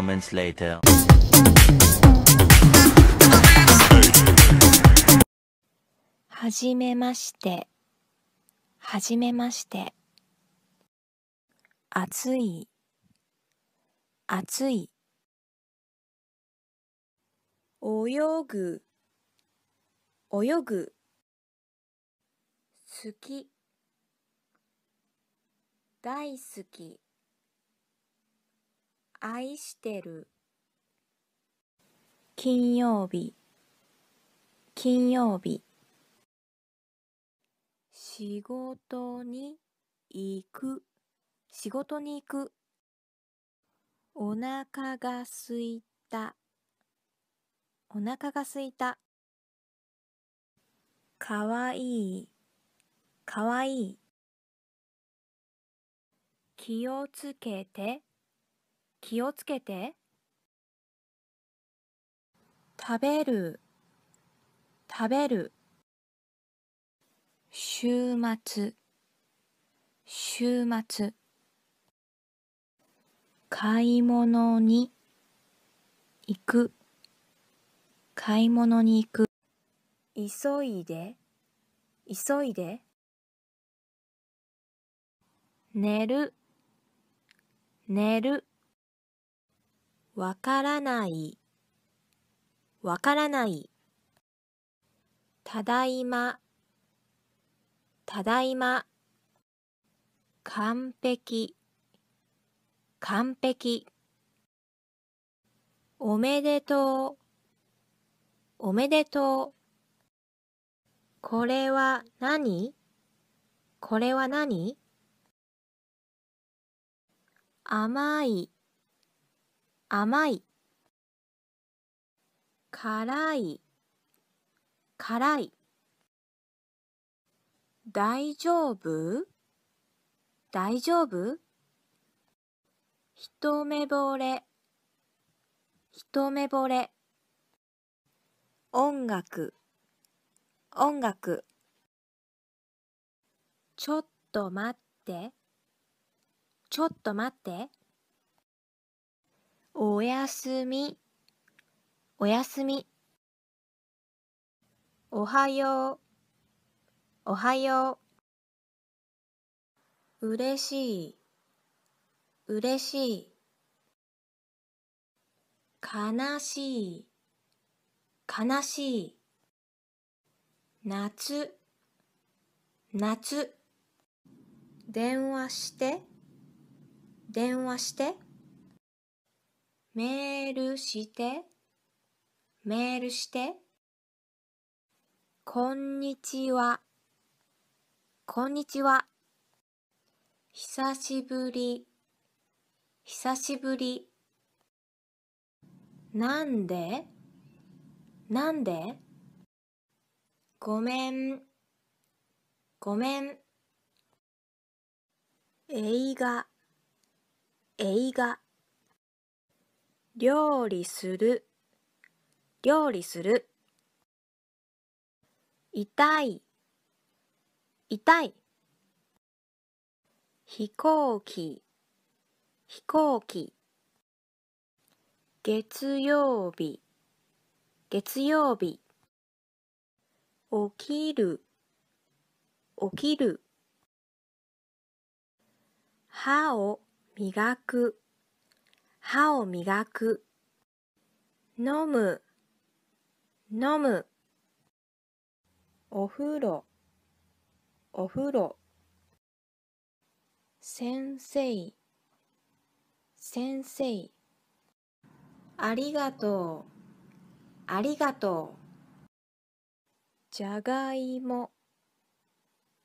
moments later. はじめまして、はじめまして。暑い、暑い。泳ぐ、泳ぐ。好き、大好き。愛してる金曜日金曜日仕事に行く仕事に行くお腹がすいたお腹がすいたかわいいかわいい気をつけて気をつけて食べる食べる週末週末買い物に行く買い物に行く急いで急いで寝る寝るわからない、わからない。ただいま、ただいま。完璧、完璧。おめでとう、おめでとう。これは何これは何甘い、甘い辛い辛い大丈夫大丈夫一目ぼれ一目ぼれ音楽音楽ちょっと待ってちょっと待っておやすみ、おやすみ。おはよう、おはよう。うれしい、うれしい。悲しい、悲しい。夏、夏。電話して、電話して。メールして、メールして。こんにちは、こんにちは。久しぶり、久しぶり。なんで、なんでごめん、ごめん。映画、映画。料理する料理する痛い痛い飛行機飛行機月曜日月曜日起きる起きる歯を磨く歯を磨く飲む飲むお風呂お風呂先生先生ありがとうありがとうじゃがいも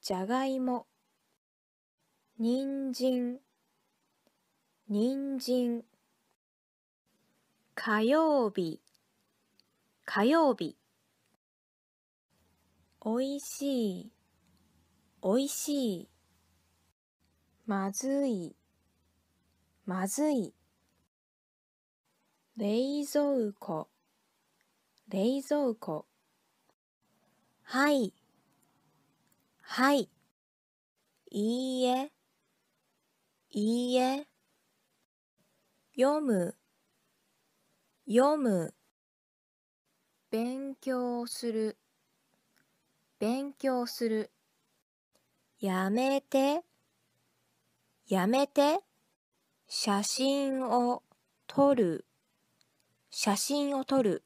じゃがいもにんじんにんじん火曜日火曜日おいしいおいしいまずいまずい冷蔵庫冷蔵庫はいはいいいえいいえ読む読む勉強する勉強するやめてやめて写真を撮る写真を撮る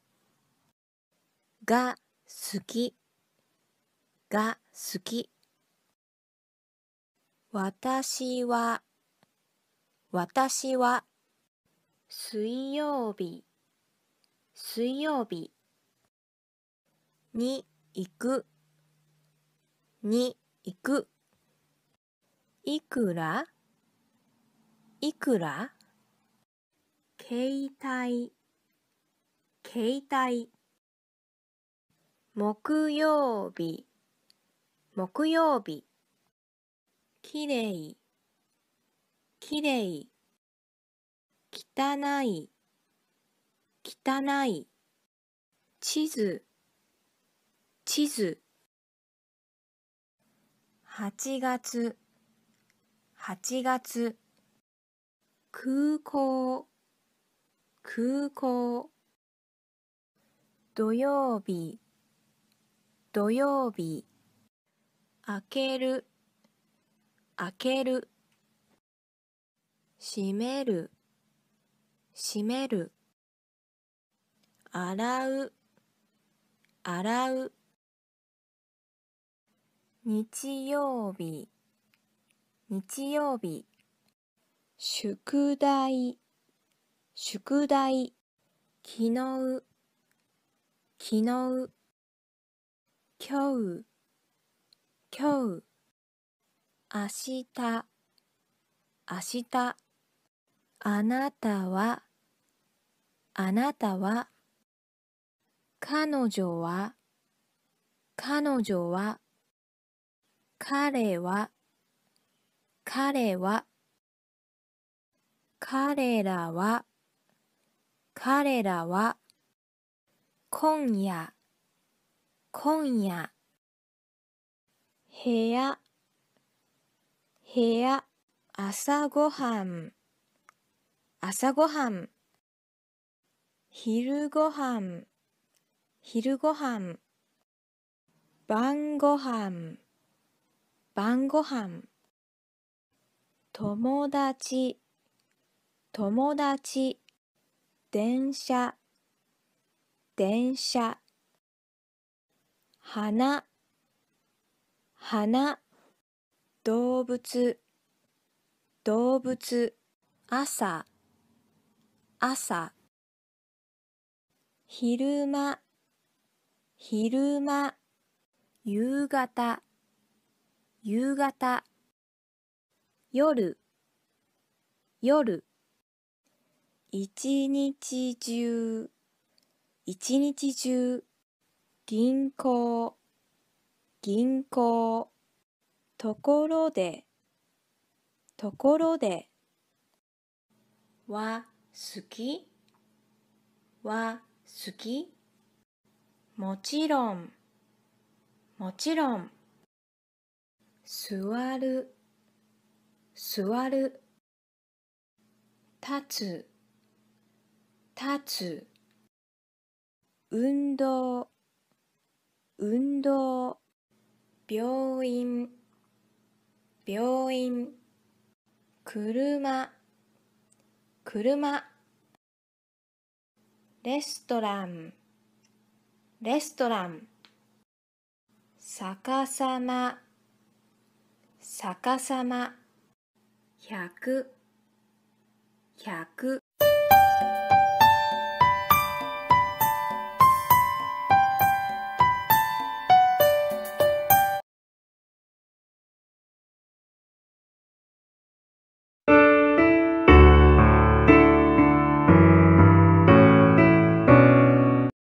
が好きが好き私は私は水曜日水曜日に行くに行くいくらいくら携帯携帯木曜日木曜日きれいきれい汚い汚い地図地図8月8月空港空港土曜日土曜日開ける開ける閉める閉める洗う洗う日曜日日曜日宿題宿題きのうきのうきょうきょうあしたあしたあなたはあなたは彼女は彼女は彼は彼は彼らは彼らは今夜今夜部屋部屋朝ごはん朝ごはん昼ごはん昼ごはん晩ごはん晩ごはん友達友達電車電車花花動物動物朝朝昼間昼間夕方夕方夜夜一日中一日中銀行銀行ところでところでは好きは好きもちろんもちろん座る座る立つ立つ運動運動病院病院車車レストランレストラン逆さま逆さま百百